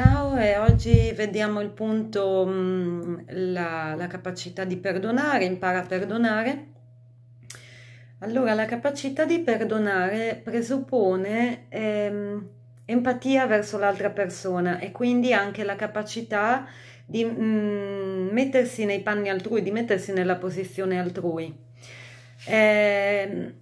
Ciao, e oggi vediamo il punto, mh, mm, la, la, capacità di perdonare, impara a perdonare. Allora, la capacità di perdonare presuppone ehm, empatia verso l'altra persona e quindi anche la capacità di mh, mm, mettersi nei panni altrui, di mettersi nella posizione altrui. Eh,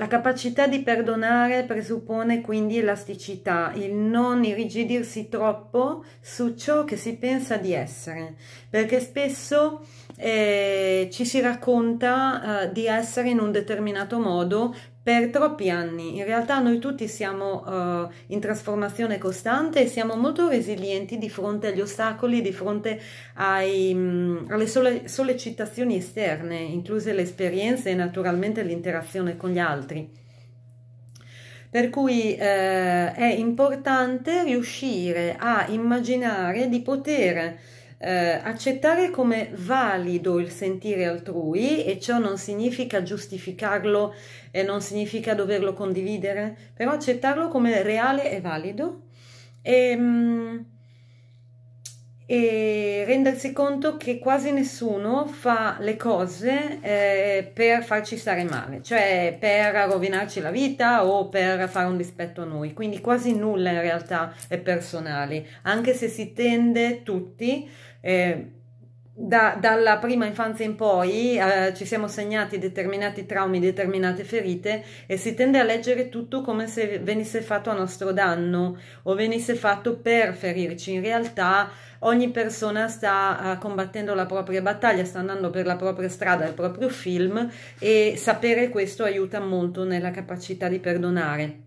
la capacità di perdonare presuppone quindi elasticità, il non irrigidirsi troppo su ciò che si pensa di essere, perché spesso eh, ci si racconta eh, di essere in un determinato modo per troppi anni. In realtà noi tutti siamo uh, in trasformazione costante e siamo molto resilienti di fronte agli ostacoli, di fronte ai, mh, mm, alle sole, sollecitazioni esterne, incluse le esperienze e naturalmente l'interazione con gli altri. Per cui eh, è importante riuscire a immaginare di poter eh, accettare come valido il sentire altrui e ciò non significa giustificarlo e non significa doverlo condividere, però accettarlo come reale e valido e, mm, e rendersi conto che quasi nessuno fa le cose eh, per farci stare male, cioè per rovinarci la vita o per fare un dispetto a noi, quindi quasi nulla in realtà è personale, anche se si tende tutti a eh, da, dalla prima infanzia in poi eh, ci siamo segnati determinati traumi, determinate ferite e si tende a leggere tutto come se venisse fatto a nostro danno o venisse fatto per ferirci. In realtà ogni persona sta eh, combattendo la propria battaglia, sta andando per la propria strada, il proprio film e sapere questo aiuta molto nella capacità di perdonare.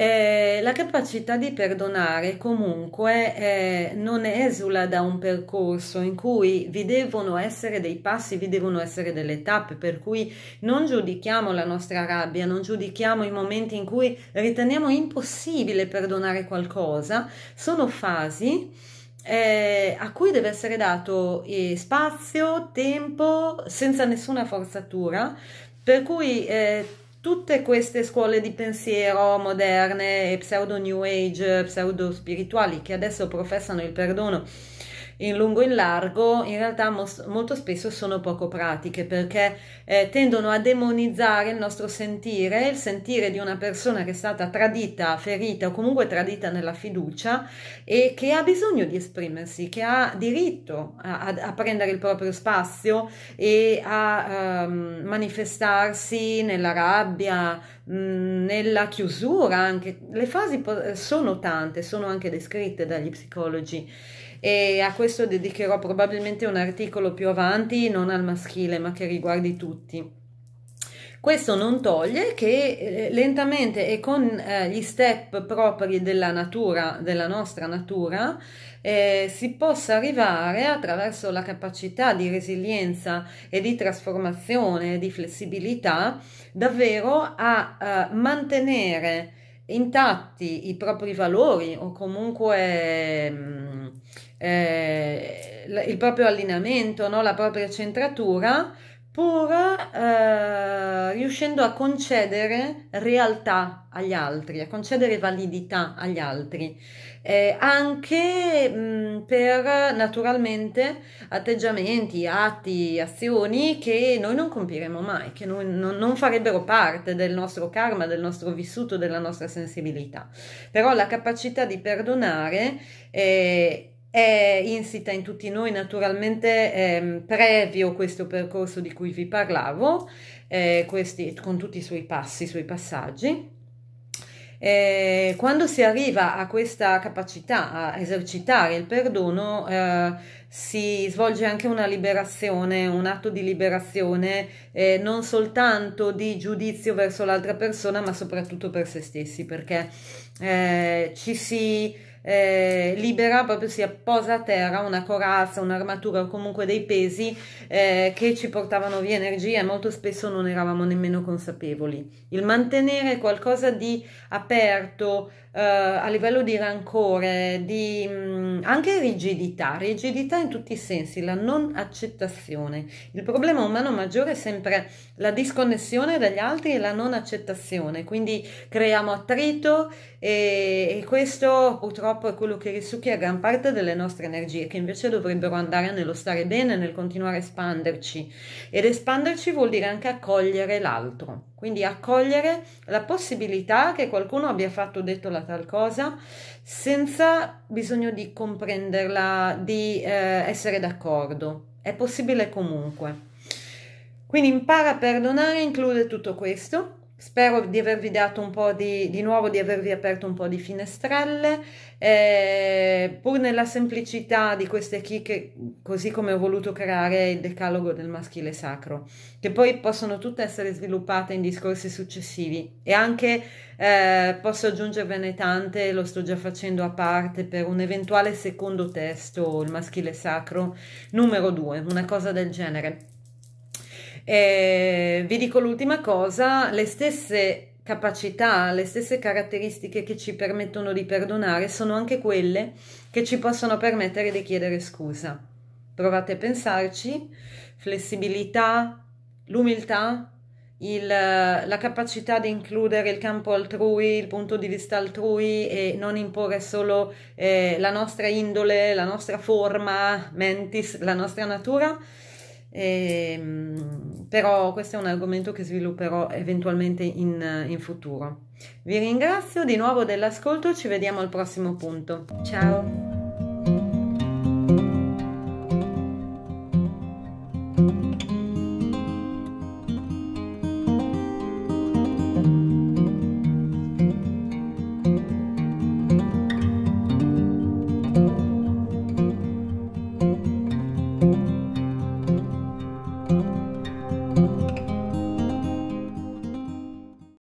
Eh, la capacità di perdonare comunque eh, non esula da un percorso in cui vi devono essere dei passi, vi devono essere delle tappe, per cui non giudichiamo la nostra rabbia, non giudichiamo i momenti in cui riteniamo impossibile perdonare qualcosa, sono fasi eh, a cui deve essere dato eh, spazio, tempo, senza nessuna forzatura, per cui eh, tutte queste scuole di pensiero moderne e pseudo new age, pseudo spirituali che adesso professano il perdono in lungo e in largo, in realtà molto spesso sono poco pratiche perché eh, tendono a demonizzare il nostro sentire, il sentire di una persona che è stata tradita, ferita o comunque tradita nella fiducia e che ha bisogno di esprimersi, che ha diritto a, a, a prendere il proprio spazio e a um, manifestarsi nella rabbia, Mm, nella chiusura anche le fasi sono tante sono anche descritte dagli psicologi e a questo dedicherò probabilmente un articolo più avanti non al maschile ma che riguardi tutti questo non toglie che eh, lentamente e con eh, gli step propri della natura, della nostra natura, eh, si possa arrivare attraverso la capacità di resilienza e di trasformazione, di flessibilità, davvero a eh, mantenere intatti i propri valori o comunque mh, mm, eh, il proprio allineamento, no? la propria centratura pur eh, riuscendo a concedere realtà agli altri, a concedere validità agli altri, eh, anche mh, mm, per naturalmente atteggiamenti, atti, azioni che noi non compiremo mai, che noi, non, non farebbero parte del nostro karma, del nostro vissuto, della nostra sensibilità. Però la capacità di perdonare eh, è insita in tutti noi naturalmente eh, previo questo percorso di cui vi parlavo, eh, questi, con tutti i suoi passi, i suoi passaggi. Eh, quando si arriva a questa capacità a esercitare il perdono, eh, si svolge anche una liberazione, un atto di liberazione eh, non soltanto di giudizio verso l'altra persona, ma soprattutto per se stessi, perché eh, ci si eh, libera proprio si apposa a terra una corazza, un'armatura o comunque dei pesi eh, che ci portavano via energia e molto spesso non eravamo nemmeno consapevoli. Il mantenere qualcosa di aperto eh, a livello di rancore, di mh, mm, anche rigidità, rigidità in tutti i sensi, la non accettazione. Il problema umano maggiore è sempre la disconnessione dagli altri e la non accettazione, quindi creiamo attrito e, e questo purtroppo purtroppo è quello che risucchia gran parte delle nostre energie, che invece dovrebbero andare nello stare bene, nel continuare a espanderci. Ed espanderci vuol dire anche accogliere l'altro, quindi accogliere la possibilità che qualcuno abbia fatto o detto la tal cosa senza bisogno di comprenderla, di eh, essere d'accordo. È possibile comunque. Quindi impara a perdonare include tutto questo Spero di avervi dato un po' di, di nuovo, di avervi aperto un po' di finestrelle, eh, pur nella semplicità di queste chicche, così come ho voluto creare il decalogo del maschile sacro, che poi possono tutte essere sviluppate in discorsi successivi e anche eh, posso aggiungervene tante, lo sto già facendo a parte per un eventuale secondo testo, il maschile sacro numero 2, una cosa del genere. Eh, vi dico l'ultima cosa, le stesse capacità, le stesse caratteristiche che ci permettono di perdonare sono anche quelle che ci possono permettere di chiedere scusa. Provate a pensarci, flessibilità, l'umiltà, il, la capacità di includere il campo altrui, il punto di vista altrui e non imporre solo eh, la nostra indole, la nostra forma, mentis, la nostra natura e, ehm, però questo è un argomento che svilupperò eventualmente in, in futuro. Vi ringrazio di nuovo dell'ascolto, ci vediamo al prossimo punto. Ciao!